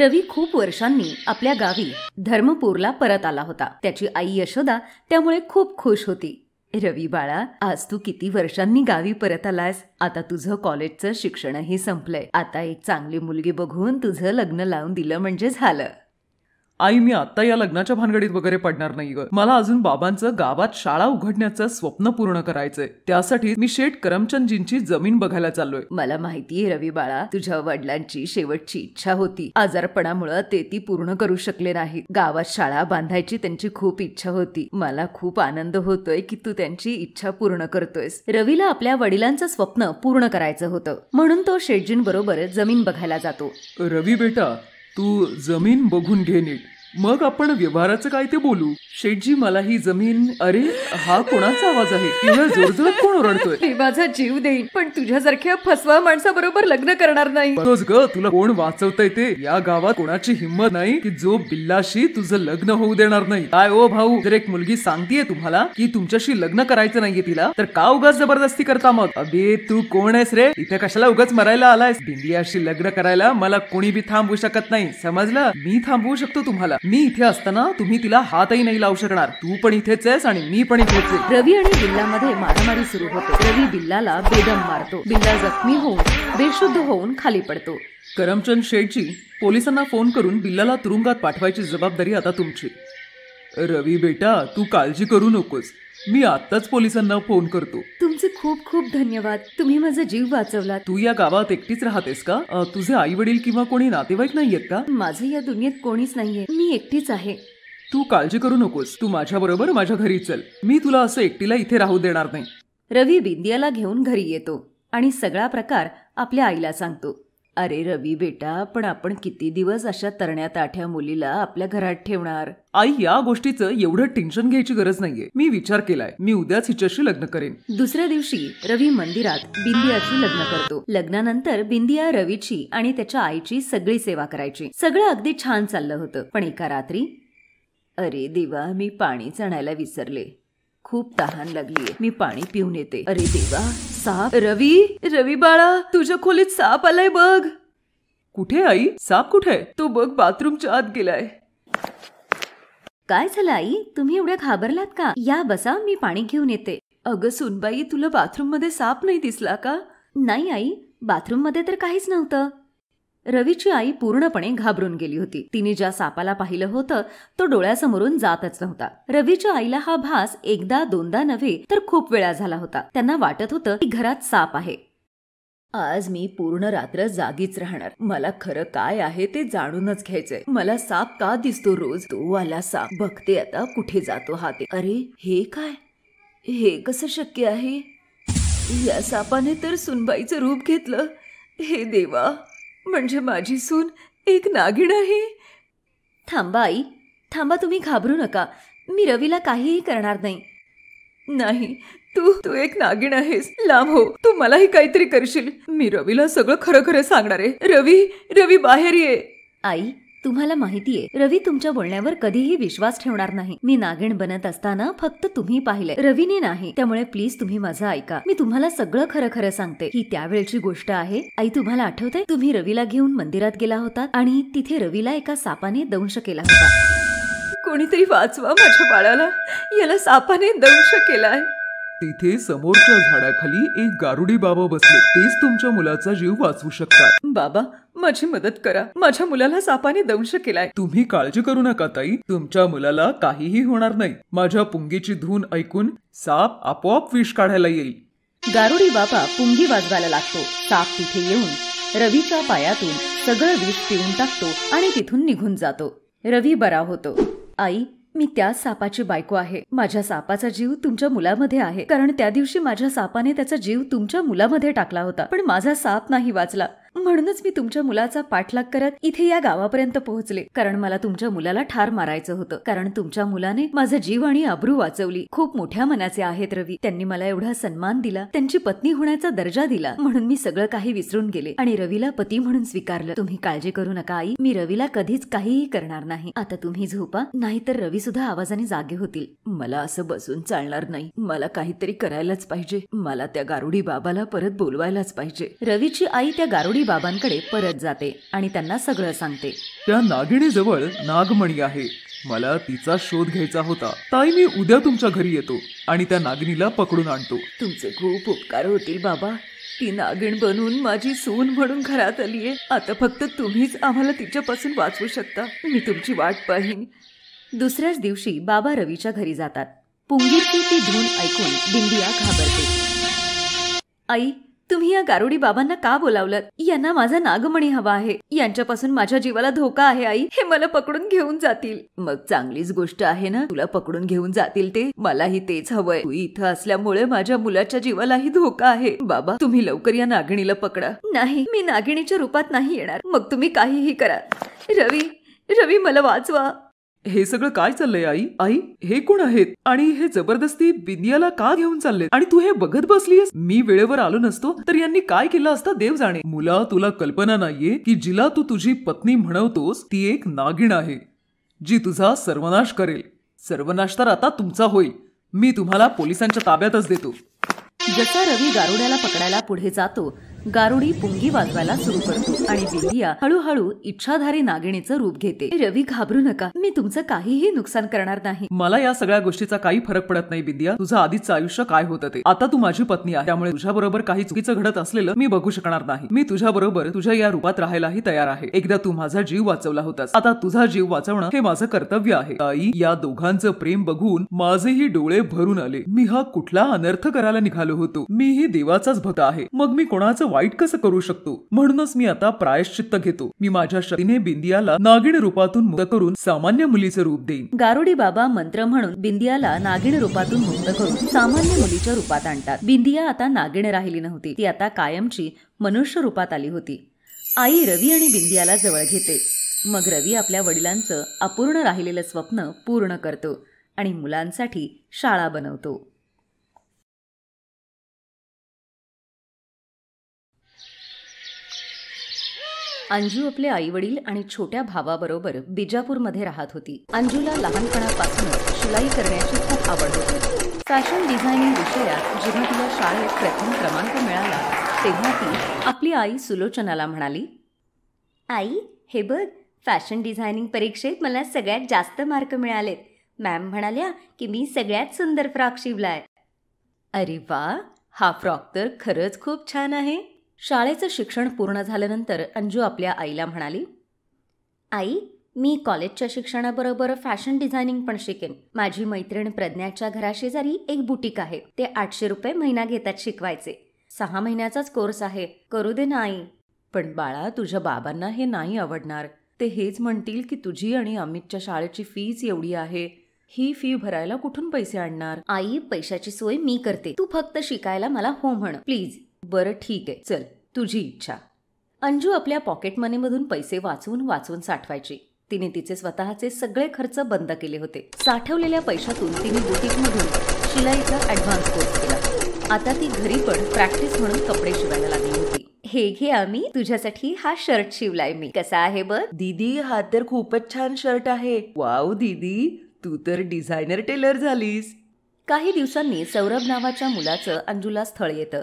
रवी खूप वर्षांनी आपल्या गावी धर्मपूरला परत आला होता त्याची आई यशोदा त्यामुळे खूप खुश होती रवी बाळा आज तू किती वर्षांनी गावी परत आलास आता तुझं कॉलेजचं शिक्षणही संपलंय आता एक चांगली मुलगी बघून तुझं लग्न लावून दिलं म्हणजे झालं आई मी आता या लग्नाच्या भानगडीत वगैरे पडणार नाही ग मला अजून बाबांचं गावात शाळा उघडण्याचं स्वप्न पूर्ण करायचंय त्यासाठी मी शेठ करमचंदजींची जमीन बघायला चाललोय मला माहितीये रवी बाळा तुझ्या वडिलांची शेवटची इच्छा होती आजारपणामुळे ते ती पूर्ण करू शकले नाही गावात शाळा बांधायची त्यांची खूप इच्छा होती मला खूप आनंद होतोय की तू त्यांची इच्छा पूर्ण करतोयस रवीला आपल्या वडिलांचं स्वप्न पूर्ण करायचं होतं म्हणून तो शेठजींबरोबर जमीन बघायला जातो रवी बेटा तू जमीन बघून घे मग आपण व्यवहाराचं काय ते बोलू शेठजी मला ही जमीन अरे हा कोणाचा आवाज आहे तिला जोरजोरात कोण ओरडतोय माझा जीव देईन पण तुझ्यासारख्या फसवा माणसाबरोबर लग्न करणार नाही तोच ग तुला कोण वाचवतंय ते या गावात कोणाची हिंमत नाही की जो बिल्लाशी तुझं लग्न होऊ देणार नाही काय ओ भाऊ जर एक मुलगी सांगतेय तुम्हाला की तुमच्याशी लग्न करायचं नाहीये तिला तर का उगाच जबरदस्ती करता मग अबे तू कोण आहेस रे इथे कशाला उगाच मरायला आलायस बिंदियाशी लग्न करायला मला कोणी बी थांबवू शकत नाही समजलं मी थांबवू शकतो तुम्हाला मी इथे असताना तुम्ही तिला हातही नाही लावू शकणार तू पण इथेच आहेस आणि मी पण इथेच आहे रवी आणि बिल्ला मध्ये मारामारी सुरू होते रवी बिल्लाला बेदम मारतो बिल्ला जखमी होऊन बेशुद्ध होऊन खाली पडतो करमचंद शेठजी पोलिसांना फोन करून बिल्लाला तुरुंगात पाठवायची जबाबदारी आता तुमची रवी बेटा तू काळजी करू नकोस मी आत्ताच पोलिसांना फोन करतो खूप खूप धन्यवाद तुम्ही माझा जीव वाचवला तू या गावात एकटीच राहतेस का तुझे आई वडील किंवा कोणी नातेवाईक नाहीयेत का माझे या दुनियेत कोणीच नाहीये मी एकटीच आहे तू काळजी करू नकोस तू माझ्या बरोबर माझ्या घरी चल मी तुला असं एकटीला इथे राहू देणार नाही रवी बिंदियाला घेऊन घरी येतो आणि सगळा प्रकार आपल्या आईला सांगतो अरे रवी बेटा पण आपण किती दिवस अशा तरण्या ताठ्या मुलीला आपल्या घरात ठेवणार आई या गोष्टीचं एवढं टेन्शन घ्यायची गरज नाहीये मी विचार केलाय मी उद्याच हिच्याशी लग्न करेन दुसऱ्या दिवशी रवी मंदिरात बिंदियाशी लग्न करतो लग्नानंतर बिंदिया रवीची आणि त्याच्या आईची सगळी सेवा करायची सगळं अगदी छान चाललं होतं पण एका रात्री अरे देवा मी पाणी चढायला विसरले खूप तहान लागलीये मी पाणी पिऊन येते अरे देवा साप रवी रवी बाळा तुझ्या खोलीत साप आलाय बघ कुठे आई साप कुठे तो बघ बाथरूमच्या आत गेलाय काय झालं आई तुम्ही एवढ्या घाबरलात का या बसा मी पाणी घेऊन येते अगं सुनबाई तुला बाथरूम मध्ये साप नाही दिसला का नाही आई बाथरूम मध्ये तर काहीच नव्हतं रवीची आई पूर्णपणे घाबरून गेली होती तिने ज्या सापाला पाहिलं होतं तो डोळ्यासमोरून जातच नव्हता रवीच्या आईला हा भास एकदा दोनदा नव्हे तर खूप वेळा झाला होता त्यांना वाटत होतं की घरात साप आहे आज मी पूर्ण रात्र जागीच राहणार मला खरं काय आहे ते जाणूनच घ्यायचंय मला साप का दिसतो रोज तो आला साप बघते आता कुठे जातो हा ते अरे हे काय हे कसं शक्य आहे या सापाने तर सुनबाईचं रूप घेतलं हे देवा म्हणजे माझी सून एक नागिण आहे थांबा आई थांबा तुम्ही घाबरू नका मी रवीला काहीही करणार नाही नाही तू तू एक नागिण आहेस लांब हो तू मलाही काहीतरी करशील मी रवीला सगळं खरं खरं सांगणार आहे रवी रवी बाहेर ये आई तुम्हाला माहितीये रवी तुमच्या बोलण्यावर कधीही विश्वास ठेवणार नाही मी नागिण बनत असताना फक्त तुम्ही पाहिले रवीने नाही त्यामुळे प्लीज तुम्ही माझं ऐका मी तुम्हाला सगळं खरं खरं सांगते ही त्यावेळची गोष्ट आहे आई तुम्हाला आठवते तुम्ही रवीला घेऊन मंदिरात गेला होता आणि तिथे रवीला एका सापाने दंश केला होता कोणीतरी वाचवा माझ्या बाळाला याला सापाने दंश केलाय तिथे समोरच्या झाडाखाली एक गारुडी बाबा बसले तेच तुमच्या मुलाचा जीव वाचवू शकतात बाबा माझी मदत करा माझ्या मुलाला सापाने दंश केलाय तुम्ही काळजी करू नका ताई तुमच्या मुलाला काहीही होणार नाही माझ्या पुंगीची धून ऐकून साप आपोआप विष काढायला येईल गारुडी बाबा पुंगी वाजवायला लागतो साप तिथे येऊन रवीच्या पायातून सगळं विष पिऊन टाकतो आणि तिथून निघून जातो रवी बरा होतो आई मी त्याच सापाची बायको आहे माझ्या सापाचा जीव तुमच्या मुलामध्ये आहे कारण त्या दिवशी माझ्या सापाने त्याचा जीव तुमच्या मुलामध्ये टाकला होता पण माझा साप नाही वाचला म्हणूनच मी तुमच्या मुलाचा पाठलाग करत इथे या गावापर्यंत पोहोचले कारण मला तुमच्या मुलाला ठार मारायचं होतं कारण तुमच्या मुलाने माझं जीव आणि अब्रू वाचवली खूप मोठ्या मनाचे आहेत रवी त्यांनी मला एवढा सन्मान दिला त्यांची पत्नी होण्याचा दर्जा दिला म्हणून मी सगळं काही विसरून गेले आणि रवीला पती म्हणून स्वीकारलं तुम्ही काळजी करू नका आई मी रवीला कधीच काहीही करणार नाही आता तुम्ही झोपा नाहीतर रवी सुद्धा आवाजाने जागे होतील मला असं बसून चालणार नाही मला काहीतरी करायलाच पाहिजे मला त्या गारुडी बाबाला परत बोलवायलाच पाहिजे रवीची आई त्या गारुडी बाबांकडे परत जाते आणि त्यांना सगळं सांगते त्या नागिणीजवळ नागमणी आहे मला तिचा शोध घ्यायचा होता ताई मी उद्या तुमच्या घरी येतो आणि त्या नागिणीला पकडून आणतो तुमचे खूप उपकार होतील बाबा ती नागिण बनून माझी सून म्हणून घरात आलीये आता फक्त तुम्हीच आम्हाला तिच्यापासून वाचवू शकता मी तुमची वाट पाहिन दुसऱ्याच दिवशी बाबा रवीच्या घरी जातात पुंगीची ती धून ऐकून दिंडिया घाबरते आई तुम्ही या गारुडी बाबांना का बोलावलं यांना माझा नागमणी हवा आहे यांच्यापासून माझ्या जीवाला धोका आहे आई हे मला पकडून घेऊन जातील मग चांगलीच गोष्ट आहे ना तुला पकडून घेऊन जातील ते मलाही तेच हवंय तू इथं असल्यामुळे माझ्या मुलाच्या जीवालाही धोका आहे बाबा तुम्ही लवकर या नागिणीला पकडा नाही मी नागिणीच्या रूपात नाही येणार मग तुम्ही काहीही करा रवी रवी मला वाचवा हे सगळं काय चाललंय आई आई हे कोण आहेत आणि हे जबरदस्ती बिंदियाला का घेऊन चालले आणि तू हे बघत बसलीस मी वेळेवर आलो नसतो तर यांनी काय केलं असता देव जाणे मुला तुला कल्पना नाहीये की जिला तू तुझी पत्नी म्हणवतोस ती एक नागिण आहे जी तुझा सर्वनाश करेल सर्वनाश तर आता तुमचा होईल मी तुम्हाला पोलिसांच्या ताब्यातच देतो जसा रवी गारुड्याला पकडायला पुढे जातो गारुडी पुंगी वाजवायला सुरू करतो आणि विंधिया हळूहळू इच्छाधारी नागिणीचं रूप घेते रवी घाबरू नका मी तुमचं काहीही नुकसान करणार नाही मला या सगळ्या गोष्टीचा काही फरक पडत नाही विद्या तुझं आधीच आयुष्य काय होत ते आता तू माझी पत्नी आहे त्यामुळे तुझ्या बरोबर काही चुकीचं घडत असलेलं मी बघू शकणार नाही मी तुझ्या बरोबर तुझ्या या रूपात राहायलाही तयार आहे एकदा तू माझा जीव वाचवला होतास आता तुझा जीव वाचवणं हे माझं कर्तव्य आहे आई या दोघांचं प्रेम बघून माझेही डोळे भरून आले मी हा कुठला अनर्थ करायला निघालो होतो मी ही देवाचाच भक्त आहे मग मी कोणाचं वाईट कसं करू शकतो म्हणूनच मी आता प्रायश्चित्त घेतो मी माझ्या शक्तीने बिंदियाला नागिण रूपातून मुक्त करून सामान्य मुलीचं रूप देईन गारुडी बाबा मंत्र म्हणून बिंदियाला नागिण रूपातून मुक्त करून सामान्य मुलीच्या रूपात आणतात बिंदिया आता नागिण राहिली नव्हती ती आता कायमची मनुष्य रूपात आली होती आई रवी आणि बिंदियाला जवळ घेते मग रवी आपल्या वडिलांचं अपूर्ण राहिलेलं स्वप्न पूर्ण करतो आणि मुलांसाठी शाळा बनवतो अंजू आपले आई वडील आणि छोट्या भावाबरोबर बिजापूरमध्ये राहत होती अंजूला लहानपणापासून शिलाई करण्याची खूप आवड होती फॅशन डिझायनिंग विषयात जेव्हा तिला शाळेत प्रथम क्रमांक मिळाला तेव्हा ती आपली आई सुलोचनाला म्हणाली आई हे बघ फॅशन डिझायनिंग परीक्षेत मला सगळ्यात जास्त मार्क मिळाले मॅम म्हणाल्या की मी सगळ्यात सुंदर फ्रॉक शिवलाय अरे वा हा फ्रॉक तर खरंच खूप छान आहे शाळेचं शिक्षण पूर्ण झाल्यानंतर अंजू आपल्या आईला म्हणाली आई मी कॉलेजच्या शिक्षणाबरोबर फॅशन डिझायनिंग पण शिकेन माझी मैत्रीण प्रज्ञाच्या घराशेजारी एक बुटीक आहे ते आठशे रुपये महिना घेतात शिकवायचे सहा महिन्याचाच कोर्स आहे करू दे ना आई पण बाळा तुझ्या बाबांना हे नाही आवडणार ते हेच म्हणतील की तुझी आणि अमितच्या शाळेची फीज एवढी आहे ही फी भरायला कुठून पैसे आणणार आई पैशाची सोय मी करते तू फक्त शिकायला मला हो म्हण प्लीज बरं ठीक आहे चल तुझी इच्छा अंजू आपल्या पॉकेट मनीमधून पैसे वाचवून वाचवून साठवायची तिने तिचे स्वतःचे सगळे खर्च बंद केले होते साठवलेल्या पैशातून तिने बुटीकमधून शिलाईचा ऍडव्हान्स कोर्स केला आता ती घरी पण प्रॅक्टिस म्हणून कपडे शिवायला लागली होती हे घे आम्ही तुझ्यासाठी हा शर्ट शिवलाय मी कसा आहे बघ दीदी हा तर खूपच छान शर्ट आहे वाव दीदी तू तर डिझायनर टेलर झालीस काही दिवसांनी सौरभ नावाच्या मुलाचं अंजूला स्थळ येतं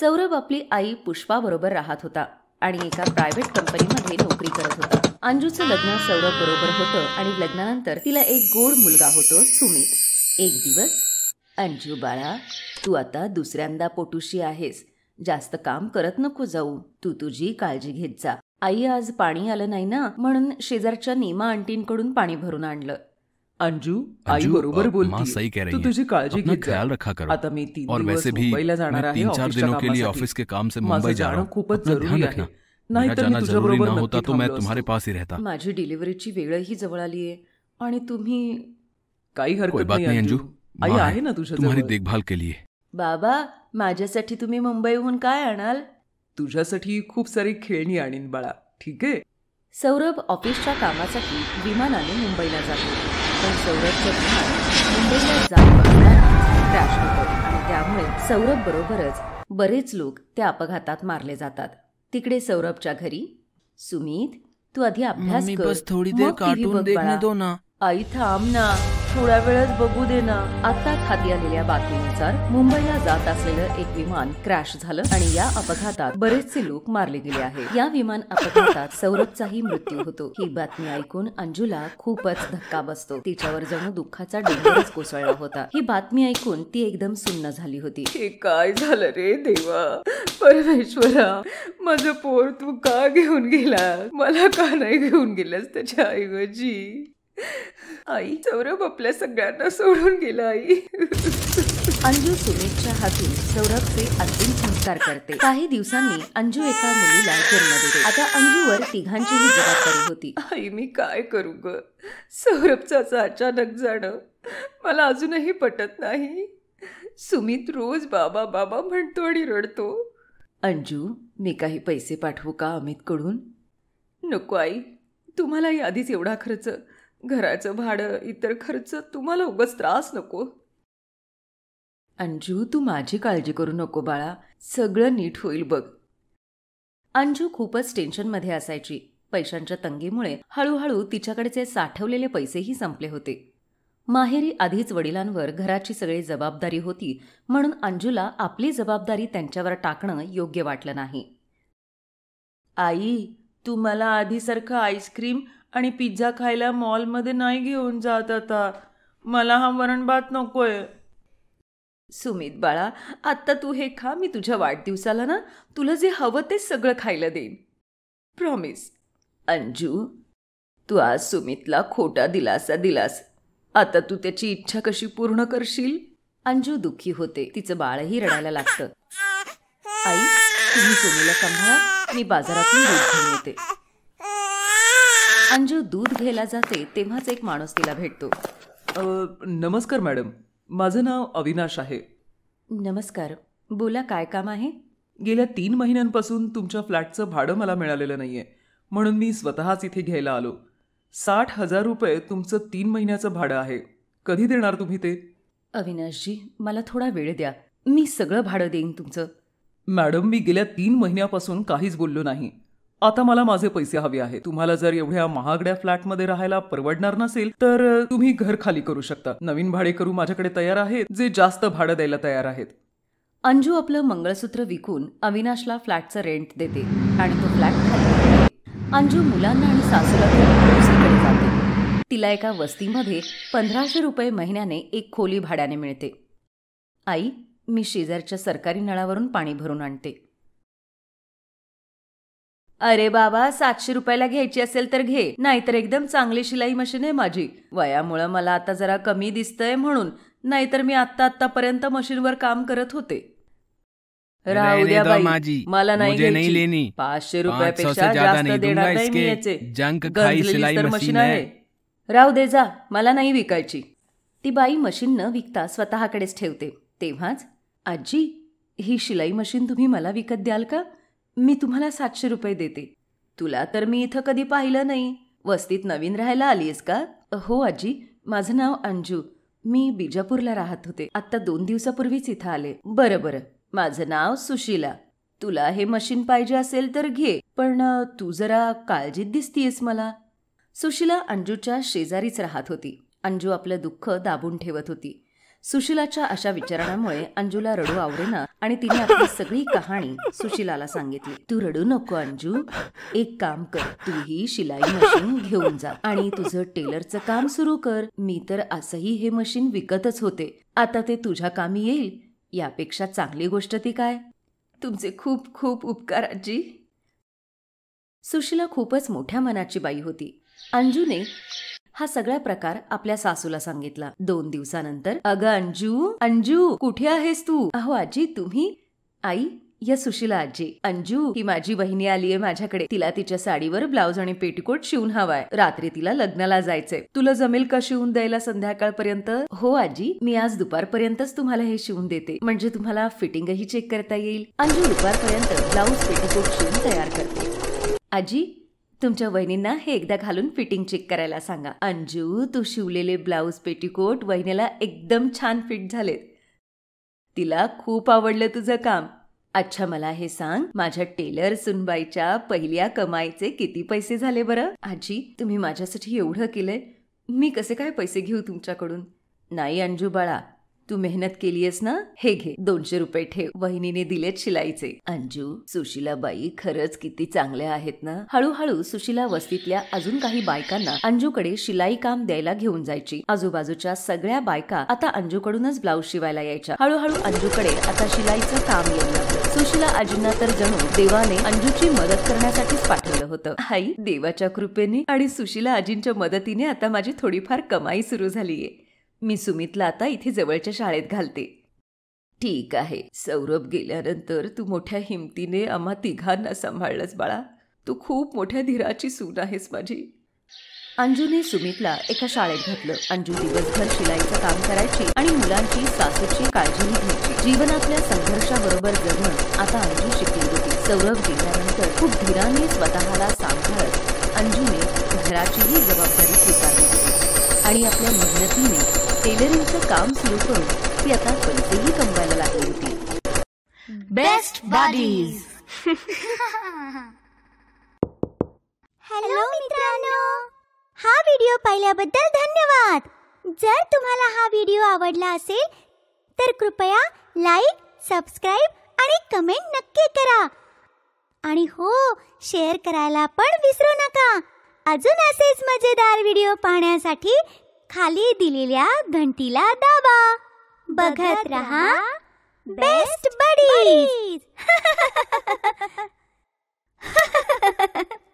सौरभ आपली आई पुष्पाबरोबर राहत होता आणि एका प्रायव्हेट कंपनीमध्ये नोकरी करत होता अंजूचं लग्न सौरभ बरोबर होतं आणि लग्नानंतर तिला एक गोड मुलगा होतो सुमित एक दिवस अंजू बाळा तू आता दुसऱ्यांदा पोटूशी आहेस जास्त काम करत नको जाऊ तू तुझी काळजी घेत जा आई आज पाणी आलं नाही ना म्हणून शेजारच्या नीमा आंटींकडून पाणी भरून आणलं अंजू आई बरोबर बोलती सही कह रही तुझे काळजी घे ख्याल रखा करो आता मी तीन और वैसे भी मुंबईला जाणार आहे तीन चार दिनों के लिए ऑफिस के काम से मुंबई जा रहा खूपच जरूरी आहे नाहीतर मी तुझ्याबरोबर बरोबर होता तो मैं तुम्हारे पास ही रहता माझी डिलिव्हरीची ही जवळ आली आहे आणि तुम्ही काही हरकत नाही अंजू आई आहे ना तुझ्या तुम्हारी देखभाल के लिए बाबा माझ्यासाठी तुम्ही मुंबईहून काय आणाल तुझ्यासाठी खूप सारी खेळणी आणीन बाळा ठीक आहे सौरभ ऑफिसच्या कामासाठी विमानाने मुंबईला जातो पण सौरभचं विमान मुंबईला जात असताना क्रॅश होतो आणि त्यामुळे सौरभ बरोबरच बरेच लोक त्या अपघातात मारले जातात तिकडे सौरभच्या घरी सुमित तू आधी अभ्यास कर थोडी देर दो ना आई थांब ना थोड्या वेळच बघू दे ना आता खाती आलेल्या बातमीनुसार मुंबईला जात असलेलं एक विमान क्रॅश झालं आणि या अपघातात बरेचसे लोक मारले गेले आहेत या विमान अपघातात सौरभचाही मृत्यू होतो ही बातमी ऐकून अंजुला खूपच धक्का बसतो तिच्यावर जणू दुःखाचा डोंगरच कोसळला होता ही बातमी ऐकून ती एकदम सुन्न झाली होती काय झालं रे देवा परमेश्वरा माझं पोर तू का घेऊन गेला मला का नाही घेऊन गेलास त्याच्या ऐवजी आई सौरभ आपल्या सगळ्यांना सोडून गेला आई अंजू सुमेशच्या हातून सौरभचे अंतिम संस्कार करते काही दिवसांनी अंजू एका मुलीला जन्म देते आता अंजूवर तिघांची जबाबदारी होती आई मी काय करू ग सौरभचं असं अचानक जाणं मला अजूनही पटत नाही सुमित रोज बाबा बाबा म्हणतो आणि रडतो अंजू मी काही पैसे पाठवू का अमितकडून नको आई तुम्हाला आधीच एवढा खर्च घराचं भाडं इतर खर्च तुम्हाला उगाच त्रास नको अंजू तू माझी काळजी करू नको बाळा सगळं नीट होईल बघ अंजू खूपच टेन्शनमध्ये असायची पैशांच्या तंगीमुळे हळूहळू तिच्याकडचे साठवलेले पैसेही संपले होते माहेरी आधीच वडिलांवर घराची सगळी जबाबदारी होती म्हणून अंजूला आपली जबाबदारी त्यांच्यावर टाकणं योग्य वाटलं नाही आई तू मला आधीसारखं आईस्क्रीम आणि पिझ्झा खायला मॉलमध्ये नाही घेऊन जात आता मला हा वरणभात नकोय सुमित बाळा आत्ता तू हे खा मी तुझ्या वाढदिवसाला ना तुला जे हवं ते सगळं खायला देईन प्रॉमिस अंजू तू आज सुमितला खोटा दिलासा दिलास आता तू त्याची इच्छा कशी पूर्ण करशील अंजू दुःखी होते तिचं बाळही रडायला लागतं आई तुम्ही सुमीला सांभाळा मी बाजारातून दूध घेऊन येते अंजू दूध घ्यायला जाते तेव्हाच एक माणूस तिला भेटतो नमस्कार मॅडम माझं नाव अविनाश आहे नमस्कार बोला काय काम आहे गेल्या तीन महिन्यांपासून तुमच्या फ्लॅटचं भाडं मला मिळालेलं नाही आहे म्हणून मी स्वतःच इथे घ्यायला आलो साठ हजार रुपये तुमचं तीन महिन्याचं भाडं आहे कधी देणार तुम्ही ते अविनाशजी मला थोडा वेळ द्या मी सगळं भाडं देईन तुमचं मॅडम मी गेल्या तीन महिन्यापासून काहीच बोललो नाही आता मला माझे पैसे हवे आहे तुम्हाला जर एवढ्या महागड्या फ्लॅटमध्ये राहायला परवडणार नसेल तर तुम्ही घर खाली करू शकता नवीन भाडेकरू माझ्याकडे तयार आहेत जे जास्त भाडं द्यायला तयार आहेत अंजू आपलं मंगळसूत्र विकून अविनाशला फ्लॅटचं रेंट देते आणि तो फ्लॅट खाली अंजू मुलांना आणि सासूला तिला एका वस्तीमध्ये पंधराशे रुपये महिन्याने एक खोली भाड्याने मिळते आई मी शेजारच्या सरकारी नळावरून पाणी भरून आणते अरे बाबा सातशे रुपयाला घ्यायची असेल तर घे नाहीतर एकदम चांगली शिलाई मशीन आहे माझी वयामुळं मला आता जरा कमी दिसतंय म्हणून नाहीतर मी आत्ता आतापर्यंत मशीनवर काम करत होते राहू द्या मला नाही पाचशे रुपयापेक्षा जास्त देणार नाही मी मशीन आहे राहू दे जा मला नाही विकायची ती बाई मशीन न विकता स्वतःकडेच ठेवते तेव्हाच आजी ही शिलाई मशीन तुम्ही मला विकत द्याल का मी तुम्हाला सातशे रुपये देते तुला तर मी इथं कधी पाहिलं नाही वस्तीत नवीन राहायला आलीस का हो आजी माझं नाव अंजू मी बिजापूरला राहत होते आत्ता दोन दिवसापूर्वीच इथं आले बरं बरं माझं नाव सुशीला तुला हे मशीन पाहिजे असेल तर घे पण तू जरा काळजीत दिसतीयस मला सुशीला अंजूच्या शेजारीच राहत होती अंजू आपलं दुःख दाबून ठेवत होती सुशिलाच्या अशा विचारणामुळे अंजूला रडू आवरेना आणि तिने आपली सगळी कहाणी सुशीलाला सांगितली तू रडू नको अंजू एक काम कर तू ही शिलाई मशीन घेऊन जा आणि तुझं टेलरचं काम सुरू कर मी तर असंही हे मशीन विकतच होते आता ते तुझ्या कामी येईल यापेक्षा चांगली गोष्ट ती काय तुमचे खूप खूप उपकार आजी सुशिला खूपच मोठ्या मनाची बाई होती अंजूने हा सगळा प्रकार आपल्या सासूला सांगितला दोन दिवसानंतर अगं अंजू अंजू कुठे आहेस तू अहो आजी तुम्ही आई या सुशीला आजी अंजू ही माझी बहिणी आलीये माझ्याकडे तिला तिच्या साडीवर ब्लाऊज आणि पेटीकोट शिवून हवाय रात्री तिला लग्नाला जायचंय तुला जमेल का शिवून द्यायला संध्याकाळपर्यंत हो आजी मी आज दुपारपर्यंतच तुम्हाला हे शिवून देते म्हणजे तुम्हाला फिटिंगही चेक करता येईल अंजू दुपारपर्यंत ब्लाऊज पेटीकोट शिवून तयार करते आजी तुमच्या वहिनींना हे एकदा घालून फिटिंग चेक करायला सांगा अंजू तू शिवलेले ब्लाऊज पेटीकोट वहिनीला एकदम छान फिट झालेत तिला खूप आवडलं तुझं काम अच्छा मला हे सांग माझ्या टेलर सुनबाईच्या पहिल्या कमाईचे किती पैसे झाले बरं आजी तुम्ही माझ्यासाठी एवढं केलंय मी कसे काय पैसे घेऊ तुमच्याकडून नाही अंजू बाळा तू मेहनत केलीयस ना हे घे दोनशे रुपये ठेव वहिनीने दिलेत शिलाईचे अंजू बाई खरंच किती चांगल्या आहेत ना हळूहळू सुशीला वस्तीतल्या अजून काही बायकांना अंजूकडे शिलाई काम द्यायला घेऊन जायची आजूबाजूच्या सगळ्या बायका आता अंजूकडूनच ब्लाऊज शिवायला यायच्या हळूहळू अंजूकडे आता शिलाईचं काम येऊ लागलं सुशीला आजींना तर जणू देवाने अंजूची मदत करण्यासाठीच पाठवलं होतं आई देवाच्या कृपेने आणि सुशीला आजींच्या मदतीने आता माझी थोडीफार कमाई सुरू झालीये मी सुमितला आता इथे जवळच्या शाळेत घालते ठीक आहे सौरभ गेल्यानंतर तू मोठ्या हिमतीने आम्हा तिघांना सांभाळलंस बाळा तू खूप मोठ्या धीराची सून आहेस माझी अंजूने सुमितला एका शाळेत घातलं अंजू दिवसभर शिलाईचं काम करायची आणि मुलांची सासूची काळजीही घ्यायची जीवनातल्या संघर्षाबरोबर जगणं आता अंजू शिकली होती सौरभ गेल्यानंतर खूप धीराने स्वतःला सांभाळत अंजूने घराचीही जबाबदारी स्वीकारली आणि आपल्या मेहनतीने टेलरिंगचं काम सुरू करून ती आता पैसेही कमवायला लागली होती बेस्ट बॉडीज हॅलो मित्रांनो हा व्हिडिओ पाहिल्याबद्दल धन्यवाद जर तुम्हाला हा व्हिडिओ आवडला असेल तर कृपया लाईक सबस्क्राईब आणि कमेंट नक्की करा आणि हो शेअर करायला पण विसरू नका अजून असेच मजेदार व्हिडिओ पाहण्यासाठी खाली दिलेल्या घंटीला दाबा बघत रहा बेस्ट बडीज